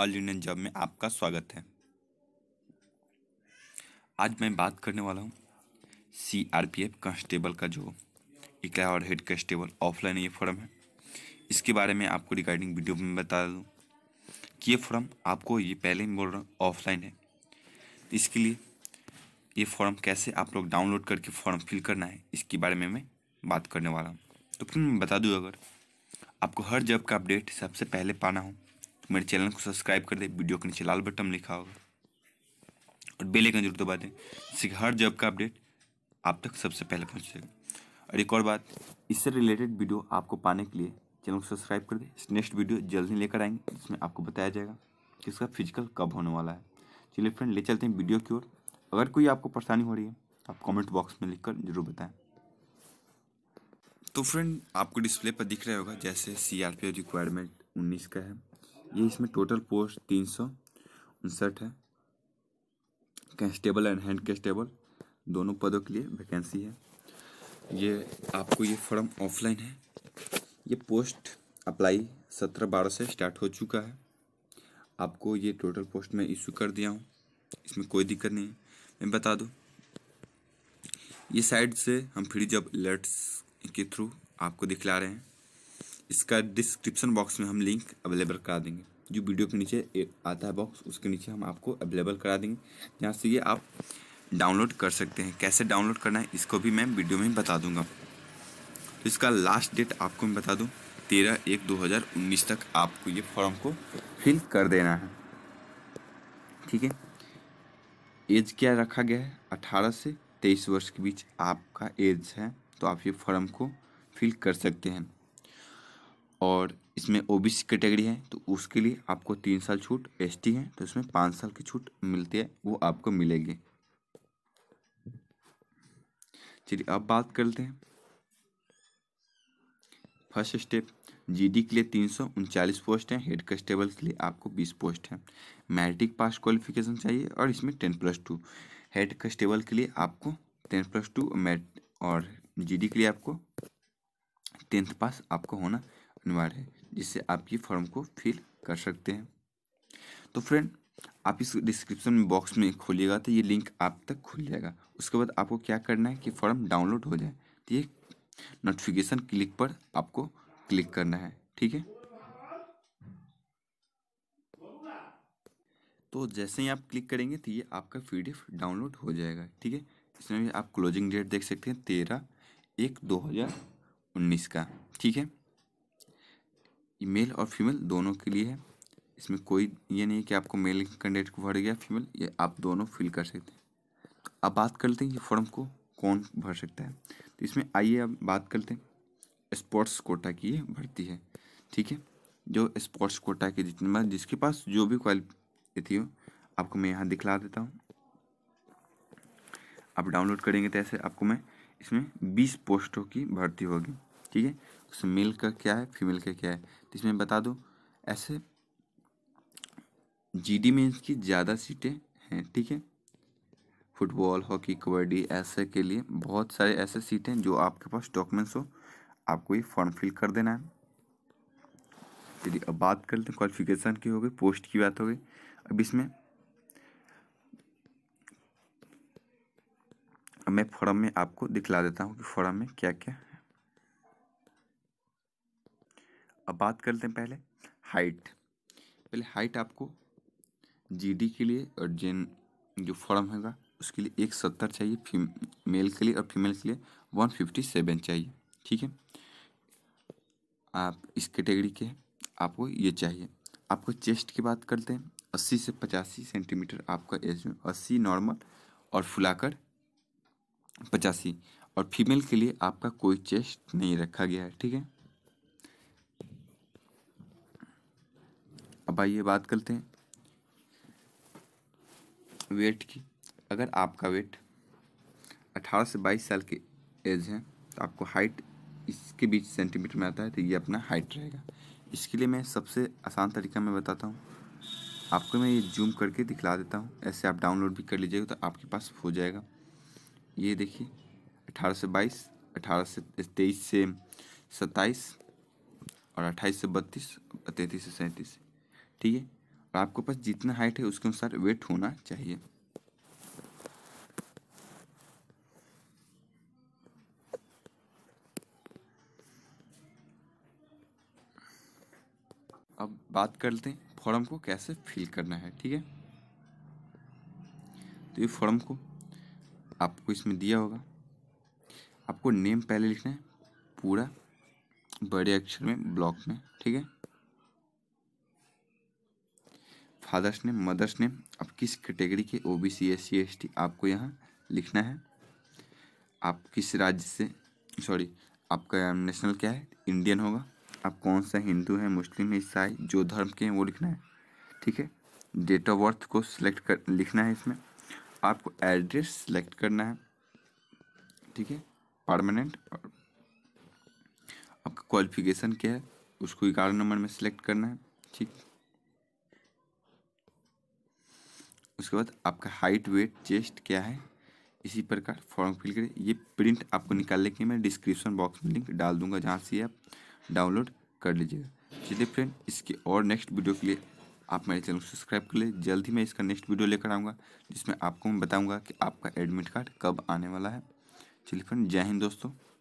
all union job में आपका स्वागत है आज मैं बात करने वाला हूँ C R P F constable का जो इकला और हेड कांस्टेबल ऑफलाइन ये फॉर्म है इसके बारे में आपको रिगार्डिंग वीडियो में बता दूँ कि ये फॉर्म आपको ये पहले ही बोल रहा हूँ ऑफलाइन है इसके लिए ये फॉर्म कैसे आप लोग डाउनलोड करके फॉर्म फिल करना है इसके बारे में मैं बात करने वाला हूँ तो फिर मैं बता दूँ अगर आपको हर जॉब का अपडेट सबसे पहले पाना हो मेरे चैनल को सब्सक्राइब कर दें वीडियो के नीचे लाल बटन लिखा होगा और बेल आइकन जरूर दबा दें जिससे कि हर जॉब का अपडेट आप तक सबसे पहले पहुँच जाएगा और एक और बात इससे रिलेटेड वीडियो आपको पाने के लिए चैनल को सब्सक्राइब कर दें नेक्स्ट वीडियो जल्द ही लेकर आएंगे जिसमें आपको बताया जाएगा कि इसका फिजिकल कब होने वाला है चलिए फ्रेंड ले चलते हैं वीडियो की ओर अगर कोई आपको परेशानी हो रही है तो आप कमेंट बॉक्स में लिखकर जरूर बताएं तो फ्रेंड आपको डिस्प्ले पर दिख रहा होगा जैसे सी आर पी रिक्वायरमेंट उन्नीस का है ये इसमें टोटल पोस्ट तीन सौ उनसठ है कैंस्टेबल एंड हैंड कैंस्टेबल दोनों पदों के लिए वैकेंसी है ये आपको ये फॉर्म ऑफलाइन है ये पोस्ट अप्लाई सत्रह बारह से स्टार्ट हो चुका है आपको ये टोटल पोस्ट मैं इशू कर दिया हूँ इसमें कोई दिक्कत नहीं है मैं बता दूँ ये साइड से हम फ्री जॉब लेट्स के थ्रू आपको दिखला रहे हैं इसका डिस्क्रिप्शन बॉक्स में हम लिंक अवेलेबल करा देंगे जो वीडियो के नीचे एक आता है बॉक्स उसके नीचे हम आपको अवेलेबल करा देंगे जहाँ से ये आप डाउनलोड कर सकते हैं कैसे डाउनलोड करना है इसको भी मैं वीडियो में बता दूंगा तो इसका लास्ट डेट आपको मैं बता दूँ तेरह एक दो हज़ार उन्नीस तक आपको ये फॉर्म को फिल कर देना है ठीक है एज क्या रखा गया है अठारह से तेईस वर्ष के बीच आपका एज है तो आप ये फॉर्म को फिल कर सकते हैं और इसमें ओ बी सी कैटेगरी है तो उसके लिए आपको तीन साल छूट एस टी है तो इसमें पाँच साल की छूट मिलती है वो आपको मिलेगी चलिए अब बात करते हैं फर्स्ट स्टेप जीडी के लिए तीन सौ उनचालीस पोस्ट हैं हेड कांस्टेबल के लिए आपको बीस पोस्ट हैं मैरिटिक पास क्वालिफिकेशन चाहिए और इसमें ten plus two head constable के लिए आपको टेन प्लस टू मैट और जीडी के लिए आपको टेंथ पास आपको होना अनिवार्य है जिससे आप ये फॉर्म को फिल कर सकते हैं तो फ्रेंड आप इस डिस्क्रिप्शन बॉक्स में खोलिएगा तो ये लिंक आप तक खुल जाएगा उसके बाद आपको क्या करना है कि फॉर्म डाउनलोड हो जाए तो ये नोटिफिकेशन क्लिक पर आपको क्लिक करना है ठीक है तो जैसे ही आप क्लिक करेंगे तो ये आपका पी डाउनलोड हो जाएगा ठीक है इसमें भी आप क्लोजिंग डेट देख सकते हैं तेरह एक दो हज़ार उन्नीस का ठीक है मेल और फीमेल दोनों के लिए है इसमें कोई ये नहीं कि आपको मेल कैंडिडेट को भर गया फीमेल ये आप दोनों फिल कर सकते हैं अब बात करते हैं ये फॉर्म को कौन भर सकता है तो इसमें आइए अब बात करते हैं स्पोर्ट्स कोटा की ये भर्ती है ठीक है जो स्पोर्ट्स कोटा के जितने मतलब जिसके पास जो भी क्वालिटी थी हो आपको मैं यहाँ दिखला देता हूँ आप डाउनलोड करेंगे तो ऐसे आपको मैं इसमें बीस पोस्टों की भर्ती होगी ठीक है उसमें मेल का क्या है फीमेल का क्या है तो इसमें बता दो ऐसे डी मेंस की ज़्यादा सीटें हैं ठीक है फुटबॉल हॉकी कबड्डी ऐसे के लिए बहुत सारे ऐसे सीटें जो आपके पास डॉक्यूमेंट्स हो आपको ये फॉर्म फिल कर देना है चलिए अब बात करते हैं क्वालिफिकेशन की हो गई पोस्ट की बात हो गई अब इसमें अब मैं फॉर्म में आपको दिखला देता हूँ कि फॉर्म में क्या क्या बात करते हैं पहले हाइट पहले हाइट आपको जीडी के लिए और जेन जो फॉर्म होगा उसके लिए एक सत्तर चाहिए फीम मेल के लिए और फीमेल के लिए वन फिफ्टी सेवन चाहिए ठीक है आप इस कैटेगरी के आपको ये चाहिए आपको चेस्ट की बात करते हैं अस्सी से पचासी सेंटीमीटर आपका एज में अस्सी नॉर्मल और फुलाकर पचासी और फीमेल के लिए आपका कोई चेस्ट नहीं रखा गया है ठीक है अब आइए बात करते हैं वेट की अगर आपका वेट 18 से 22 साल की एज है तो आपको हाइट इसके बीच सेंटीमीटर में आता है तो ये अपना हाइट रहेगा इसके लिए मैं सबसे आसान तरीका मैं बताता हूँ आपको मैं ये जूम करके दिखला देता हूँ ऐसे आप डाउनलोड भी कर लीजिएगा तो आपके पास हो जाएगा ये देखिए अठारह से बाईस अठारह से तेईस से सत्ताईस और अट्ठाईस से बत्तीस तैंतीस से सैंतीस ठीक है और आपके पास जितना हाइट है उसके अनुसार वेट होना चाहिए अब बात कर लेते हैं फॉर्म को कैसे फिल करना है ठीक है तो ये फॉर्म को आपको इसमें दिया होगा आपको नेम पहले लिखना है पूरा बड़े अक्षर में ब्लॉक में ठीक है फादर्स नेम मदर्स नेम अब किस कैटेगरी के O B C S C S T आपको यहाँ लिखना है आप किस राज्य से सॉरी आपका नेशनल क्या है इंडियन होगा आप कौन सा हिंदू हैं मुस्लिम है ईसाई जो धर्म के हैं वो लिखना है ठीक है डेट ऑफ बर्थ को सिलेक्ट कर लिखना है इसमें आपको एड्रेस सेलेक्ट करना है ठीक है परमानेंट आपका क्वालिफिकेशन क्या है उसको ग्यारह नंबर में सिलेक्ट करना है ठीक उसके बाद आपका हाइट वेट चेस्ट क्या है इसी प्रकार फॉर्म फिल करें ये प्रिंट आपको निकालने के मैं डिस्क्रिप्शन बॉक्स में लिंक डाल दूंगा जहाँ से आप डाउनलोड कर लीजिएगा चलिए फ्रेंड इसके और नेक्स्ट वीडियो के लिए आप मेरे चैनल को सब्सक्राइब कर लें जल्द ही मैं इसका नेक्स्ट वीडियो लेकर आऊँगा जिसमें आपको मैं बताऊँगा कि आपका एडमिट कार्ड कब आने वाला है चलिए फ्रेंड जय हिंद दोस्तों